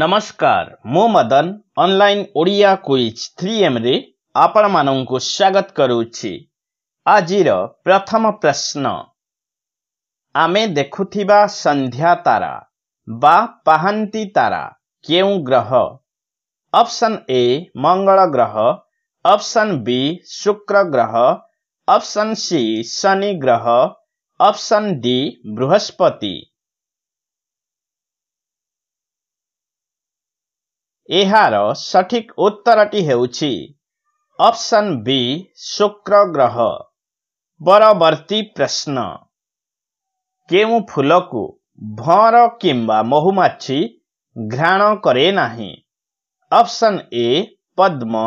नमस्कार मो Madan online Odia quiz three M रे आपण मान स्वागत करुचे आज प्रथम प्रश्न आमे देखुवा संध्या तारा बा पहांती तारा क्यों ग्रह ऑप्शन ए मंगल ग्रह ऑप्शन बी शुक्र ग्रह ऑप्शन सी शनि ग्रह ऑप्शन डी बृहस्पति ଏହାର ସଠିକ୍ ଉତ୍ତରଟି ହେଉଛି ଅପସନ୍ ବି ଶୁକ୍ର ଗ୍ରହ ପରବର୍ତ୍ତୀ ପ୍ରଶ୍ନ କେଉଁ ଫୁଲକୁ ଭଁର କିମ୍ବା ମହୁମାଛି ଘ୍ରାଣ କରେ ନାହିଁ option A Padma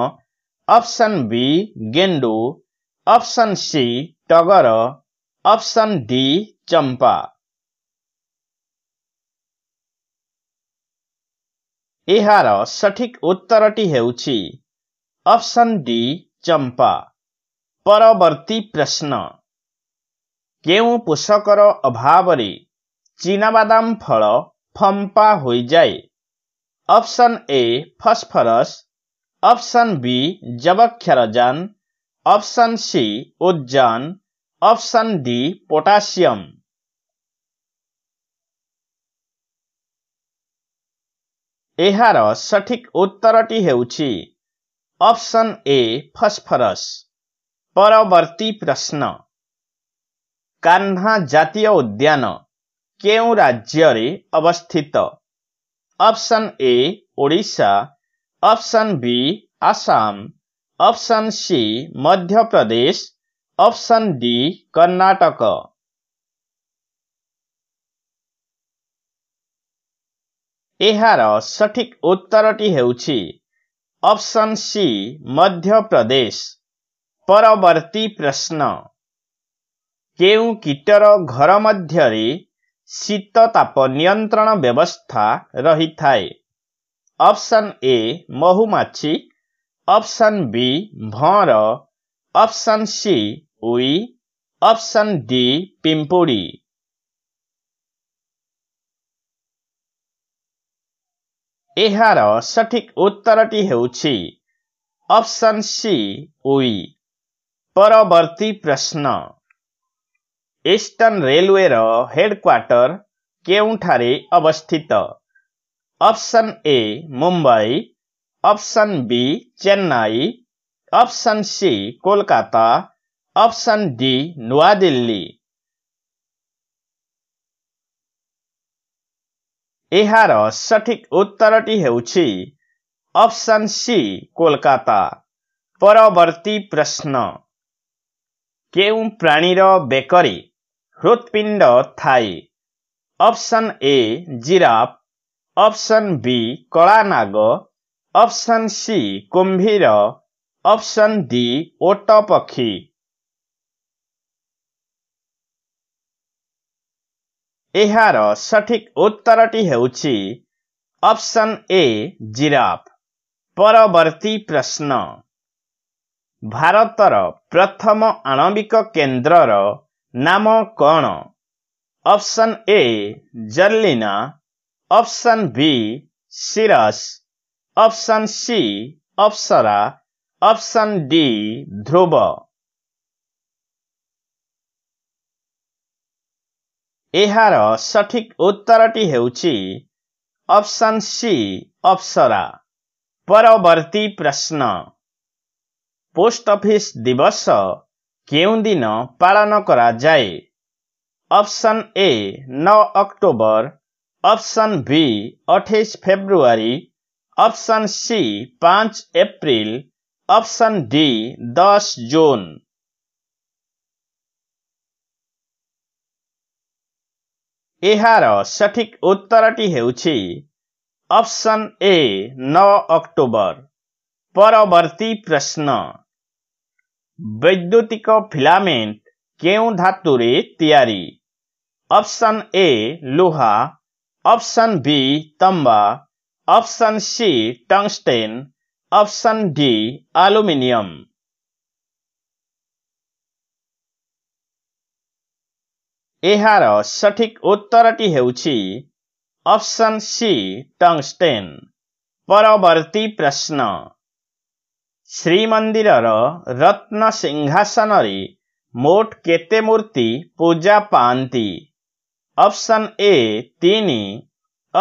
option B ଗେଣ୍ଡୁ ଅପସନ୍ ସି ଟଗର ଅପସନ୍ ଡି ଚମ୍ପା ଏହାର ସଠିକ୍ ଉତ୍ତରଟି ହେଉଛି ଅପସନ୍ ଡି ଚମ୍ପା ପରବର୍ତ୍ତୀ ପ୍ରଶ୍ନ କେଉଁ ପୋଷକର ଅଭାବରେ ଚିନାବାଦାମ ଫଳ ଫମ୍ପା ହୋଇଯାଏ option A phosphorus option B ଜବକ୍ଷରଜାନ ଅପସନ୍ ସି ଉଜ୍ଜାନ ଅପସନ୍ ଡି ପୋଟାସିୟମ୍ ଏହାର ସଠିକ୍ ଉତ୍ତରଟି ହେଉଛି ଅପସନ୍ ଏ ଫସ୍ଫରସ୍ ପରବର୍ତ୍ତୀ ପ୍ରଶ୍ନ କାହ୍ନା ଜାତୀୟ ଉଦ୍ୟାନ କେଉଁ ରାଜ୍ୟରେ ଅବସ୍ଥିତ option A Odisha option B Assam option C Madhya Pradesh option D Karnataka ଏହାର ସଠିକ୍ ଉତ୍ତରଟି ହେଉଛି ଅପସନ୍ ସି ମଧ୍ୟପ୍ରଦେଶ ପରବର୍ତ୍ତୀ ପ୍ରଶ୍ନ କେଉଁ କୀଟର ଘର ମଧ୍ୟରେ ଶୀତତାପ ନିୟନ୍ତ୍ରଣ ବ୍ୟବସ୍ଥା ରହିଥାଏ ଅପସନ୍ ଏ ମହୁମାଛି ଅପସନ୍ ବି ଭର ଅପସନ୍ ସି ଉଇ ଅପସନ୍ ଡି ପିମ୍ପୁଡ଼ି यहाँ सठिक उत्तरटी हेउछि अप्सन सी उई परवर्ती प्रश्न इस्टर्न रेलवे र हेडक्वार्टर केउठारे अवस्थित option A Mumbai option B Chennai option C Kolkata option D नुवा दिल्ली ଏହାର ସଠିକ୍ ଉତ୍ତରଟି ହେଉଛି ଅପସନ୍ ସି କୋଲକାତା ପରବର୍ତ୍ତୀ ପ୍ରଶ୍ନ କେଉଁ ପ୍ରାଣୀର ବେକରେ ହୃତ୍ପିଣ୍ଡ ଥାଏ option A giraffe option B କଳାନାଗ ଅପସନ୍ ସି କୁମ୍ଭୀର ଅପସନ୍ ଡି ଓଟ ପକ୍ଷୀ ଏହାର ସଠିକ୍ ଉତ୍ତରଟି ହେଉଛି ଅପସନ୍ ଏ ଜିରାଫ ପରବର୍ତ୍ତୀ ପ୍ରଶ୍ନ ଭାରତର ପ୍ରଥମ ଆଣବିକ କେନ୍ଦ୍ରର ନାମ କ'ଣ option A Zerlina option B CIRUS option C Apsara option D Dhruva ଏହାର ସଠିକ୍ ଉତ୍ତରଟି ହେଉଛି ଅପସନ୍ ସି ଅପ୍ସରା ପରବର୍ତ୍ତୀ ପ୍ରଶ୍ନ ପୋଷ୍ଟ ଅଫିସ୍ ଦିବସ କେଉଁଦିନ ପାଳନ କରାଯାଏ ଅପସନ୍ ଏ ନଅ ଅକ୍ଟୋବର ଅପସନ୍ ବି ଅଠେଇଶ ଫେବୃଆରୀ ଅପସନ୍ ସି ପାଞ୍ଚ ଏପ୍ରିଲ ଅପସନ୍ ଡି ଦଶ ଜୁନ୍ ଏହାର ସଠିକ୍ ଉତ୍ତରଟି ହେଉଛି ଅପସନ୍ ଏ ନଅ ଅକ୍ଟୋବର ପରବର୍ତ୍ତୀ ପ୍ରଶ୍ନ ବୈଦ୍ୟୁତିକ ଫିଲାମେଣ୍ଟ କେଉଁ ଧାତୁରେ ତିଆରି ଅପସନ୍ ଏ ଲୁହା ଅପସନ୍ ବି ତମ୍ବା option C tungsten option D aluminium ଏହାର ସଠିକ୍ ଉତ୍ତରଟି ହେଉଛି ଅପସନ୍ ସି ଟଙ୍ଗଷ୍ଟେନ୍ ପରବର୍ତ୍ତୀ ପ୍ରଶ୍ନ ଶ୍ରୀମନ୍ଦିରର ରତ୍ନ ସିଂହାସନରେ ମୋଟ କେତେ ମୂର୍ତ୍ତି ପୂଜା ପାଆନ୍ତି ଅପସନ୍ ଏ ତିନି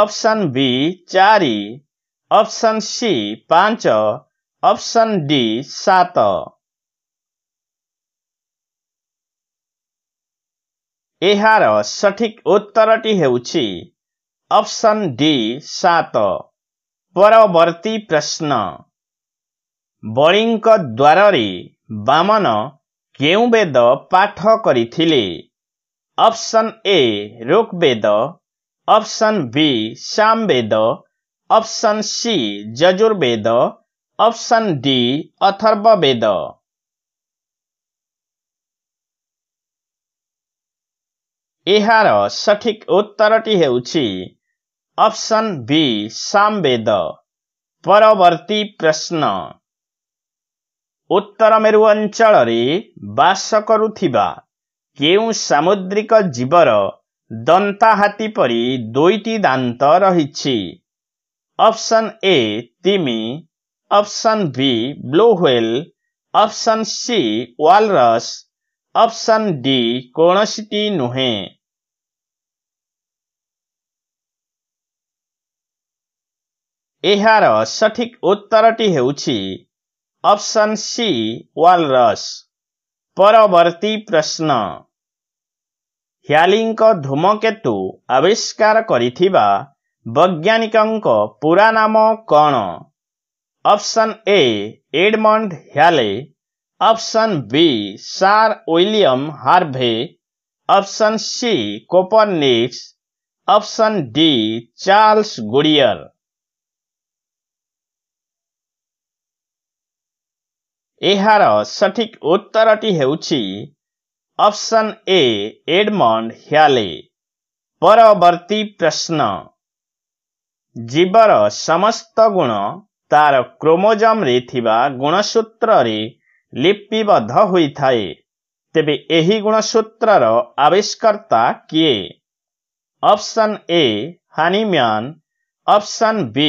ଅପସନ୍ ବି ଚାରି ଅପସନ୍ ସି ପାଞ୍ଚ ଅପସନ୍ ଡି ସାତ ଏହାର ସଠିକ୍ ଉତ୍ତରଟି ହେଉଛି ଅପସନ୍ ଡି ସାତ ପରବର୍ତ୍ତୀ ପ୍ରଶ୍ନ ବଳିଙ୍କ ଦ୍ୱାରରେ ବାମନ କେଉଁ ବେଦ ପାଠ କରିଥିଲେ option A Rigveda option B Samaveda option C Yajurveda option D Atharvaveda ଏହାର ସଠିକ ଉତ୍ତରଟି ହେଉଛି ଅପସନ୍ ବି ସାମ୍ବେଦ ପରବର୍ତ୍ତୀ ପ୍ରଶ୍ନ ଉତ୍ତର ମେରୁ ଅଞ୍ଚଳରେ ବାସ କରୁଥିବା କେଉଁ ସାମୁଦ୍ରିକ ଜୀବର ଦନ୍ତାହାତୀ ପରି ଦୁଇଟି ଦାନ୍ତ ରହିଛି ଅପସନ୍ ଏ ତିମି option B blue option C walrus option D কোনসিটি নহে এহার সঠিক উত্তরটি হেউচি অপশন সি ওয়ালরাস পরবর্তী প্রশ্ন হ্যালিং কা ধুমকেতু আবিষ্কার করিথিবা বিজ্ঞানী কাং কা পুরা নাম কোন option A Edmond Halley option B sir William Harvey option C Copernicus option D Charles Goodyear ଏହାର ସଠିକ୍ ଉତ୍ତରଟି ହେଉଛି ଅପସନ୍ ଏ ଏଡମଣ୍ଡ ହ୍ୟାଲେ ପରବର୍ତ୍ତୀ ପ୍ରଶ୍ନ ଜୀବର ସମସ୍ତ ଗୁଣ ତାର କ୍ରୋମୋଜମ୍ରେ ଥିବା ଗୁଣସୂତ୍ରରେ ଲିପିବଦ୍ଧ ହୋଇଥାଏ ତେବେ ଏହି ଗୁଣସୂତ୍ରର ଆବିଷ୍କର୍ତ୍ତା କିଏ option A Hahnemann option B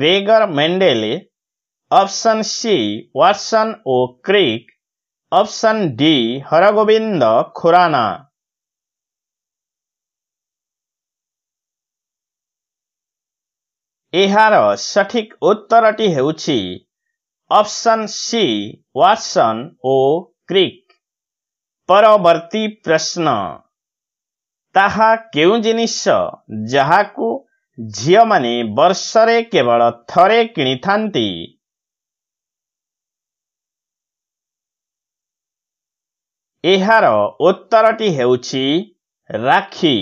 Gregor ମେଣ୍ଡେଲେ ଅପ୍ସନ୍ ସି ୱାଟସନ୍ ଓ Crick option D Hargobind Khorana ଏହାର ସଠିକ୍ ଉତ୍ତରଟି ହେଉଛି ଅପସନ୍ ସି ୱାଟସନ୍ ଓ କ୍ରିକ୍ ପରବର୍ତ୍ତୀ ପ୍ରଶ୍ନ ତାହା କେଉଁ ଜିନିଷ ଯାହାକୁ ଝିଅମାନେ ବର୍ଷରେ କେବଳ ଥରେ କିଣିଥାନ୍ତି ଏହାର ଉତ୍ତରଟି ହେଉଛି ରାକ୍ଷୀ